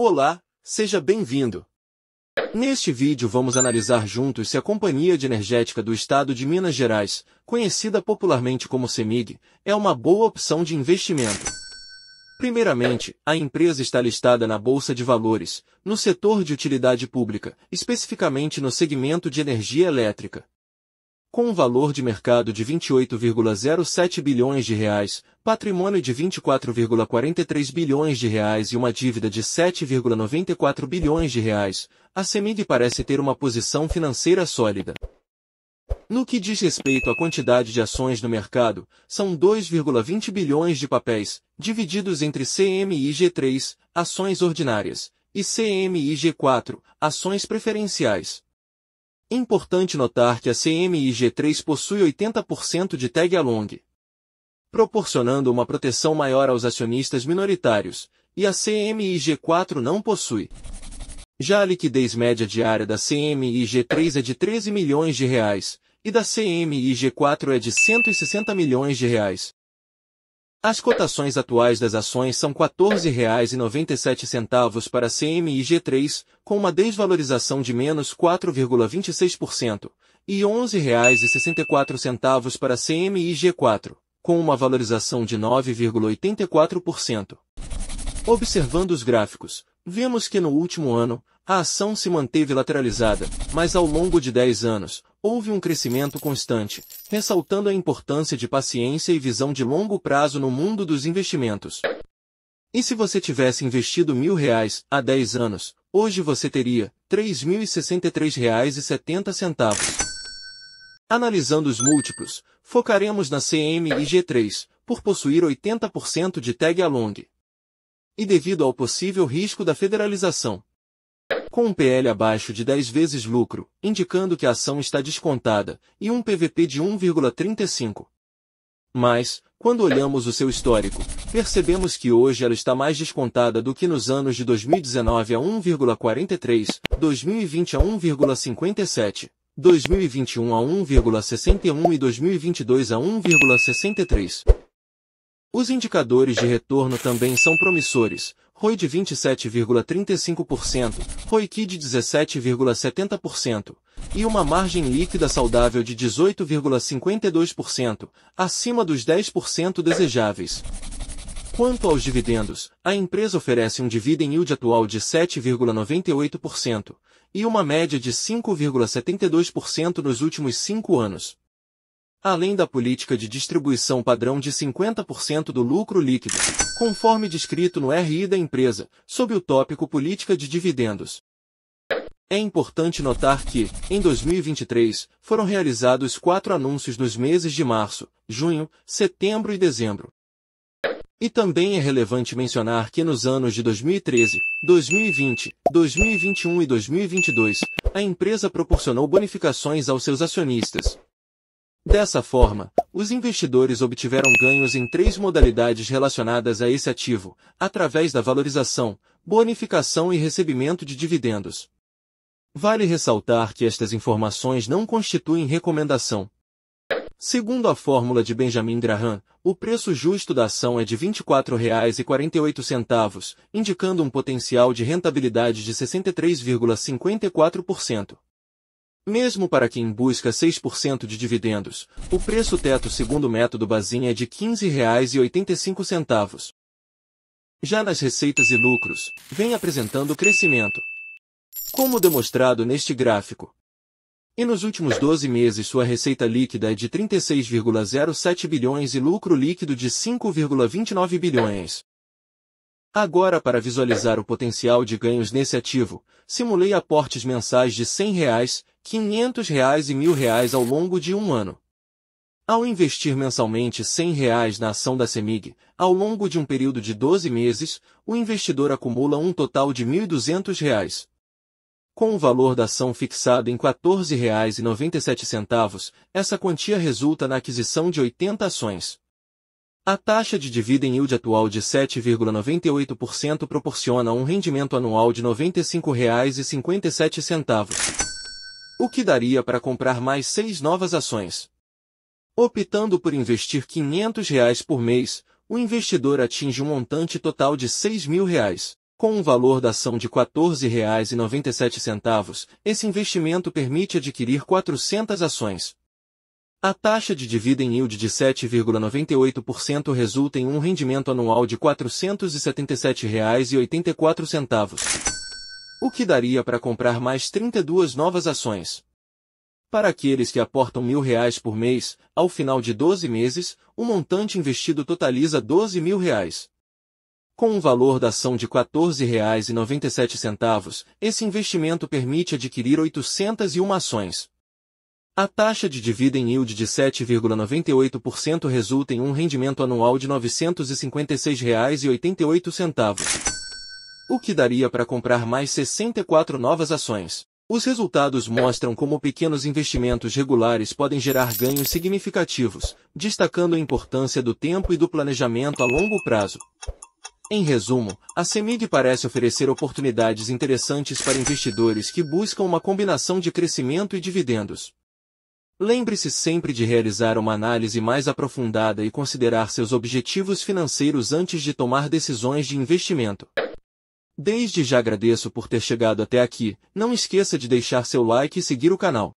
Olá, seja bem-vindo! Neste vídeo vamos analisar juntos se a Companhia de Energética do Estado de Minas Gerais, conhecida popularmente como CEMIG, é uma boa opção de investimento. Primeiramente, a empresa está listada na Bolsa de Valores, no setor de utilidade pública, especificamente no segmento de energia elétrica com um valor de mercado de 28,07 bilhões de reais, patrimônio de 24,43 bilhões de reais e uma dívida de 7,94 bilhões de reais, a CEMIG parece ter uma posição financeira sólida. No que diz respeito à quantidade de ações no mercado, são 2,20 bilhões de papéis, divididos entre CMIG3, ações ordinárias, e CMIG4, ações preferenciais. Importante notar que a cmig 3 possui 80% de tag along, proporcionando uma proteção maior aos acionistas minoritários, e a CMIG4 não possui. Já a liquidez média diária da CMIG3 é de 13 milhões de reais, e da CMIG4 é de 160 milhões de reais, as cotações atuais das ações são R$ 14,97 para CMIG3, com uma desvalorização de menos 4,26%, e R$ 11,64 para CMIG4, com uma valorização de 9,84%. Observando os gráficos, vemos que no último ano, a ação se manteve lateralizada, mas ao longo de 10 anos, houve um crescimento constante, ressaltando a importância de paciência e visão de longo prazo no mundo dos investimentos. E se você tivesse investido mil reais há 10 anos, hoje você teria R$ 3.063,70. Analisando os múltiplos, focaremos na cmig 3 por possuir 80% de tag along. E devido ao possível risco da federalização, com um PL abaixo de 10 vezes lucro, indicando que a ação está descontada, e um PVP de 1,35. Mas, quando olhamos o seu histórico, percebemos que hoje ela está mais descontada do que nos anos de 2019 a 1,43, 2020 a 1,57, 2021 a 1,61 e 2022 a 1,63. Os indicadores de retorno também são promissores, ROI de 27,35%, ROIC de 17,70%, e uma margem líquida saudável de 18,52%, acima dos 10% desejáveis. Quanto aos dividendos, a empresa oferece um dividend yield atual de 7,98% e uma média de 5,72% nos últimos cinco anos além da política de distribuição padrão de 50% do lucro líquido, conforme descrito no RI da empresa, sob o tópico Política de Dividendos. É importante notar que, em 2023, foram realizados quatro anúncios nos meses de março, junho, setembro e dezembro. E também é relevante mencionar que nos anos de 2013, 2020, 2021 e 2022, a empresa proporcionou bonificações aos seus acionistas, Dessa forma, os investidores obtiveram ganhos em três modalidades relacionadas a esse ativo, através da valorização, bonificação e recebimento de dividendos. Vale ressaltar que estas informações não constituem recomendação. Segundo a fórmula de Benjamin Graham, o preço justo da ação é de R$ 24,48, indicando um potencial de rentabilidade de 63,54%. Mesmo para quem busca 6% de dividendos, o preço teto segundo o método Bazin é de R$ 15,85. Já nas receitas e lucros, vem apresentando crescimento. Como demonstrado neste gráfico. E nos últimos 12 meses sua receita líquida é de 36,07 bilhões e lucro líquido de 5,29 bilhões. Agora para visualizar o potencial de ganhos nesse ativo, simulei aportes mensais de R$ 100, R$ 500 reais e R$ 1.000 ao longo de um ano. Ao investir mensalmente R$ 100 reais na ação da CEMIG, ao longo de um período de 12 meses, o investidor acumula um total de R$ 1.200. Com o valor da ação fixado em R$ 14,97, essa quantia resulta na aquisição de 80 ações. A taxa de dividend yield atual de 7,98% proporciona um rendimento anual de R$ 95,57, o que daria para comprar mais seis novas ações. Optando por investir R$ 500 reais por mês, o investidor atinge um montante total de R$ 6.000. Com um valor da ação de R$ 14,97, esse investimento permite adquirir 400 ações, a taxa de dividend yield de 7,98% resulta em um rendimento anual de R$ 477,84, o que daria para comprar mais 32 novas ações. Para aqueles que aportam R$ reais por mês, ao final de 12 meses, o montante investido totaliza R$ 12.000. Com um valor da ação de R$ 14,97, esse investimento permite adquirir 801 ações. A taxa de dividend yield de 7,98% resulta em um rendimento anual de R$ 956,88, o que daria para comprar mais 64 novas ações. Os resultados mostram como pequenos investimentos regulares podem gerar ganhos significativos, destacando a importância do tempo e do planejamento a longo prazo. Em resumo, a CEMIG parece oferecer oportunidades interessantes para investidores que buscam uma combinação de crescimento e dividendos. Lembre-se sempre de realizar uma análise mais aprofundada e considerar seus objetivos financeiros antes de tomar decisões de investimento. Desde já agradeço por ter chegado até aqui, não esqueça de deixar seu like e seguir o canal.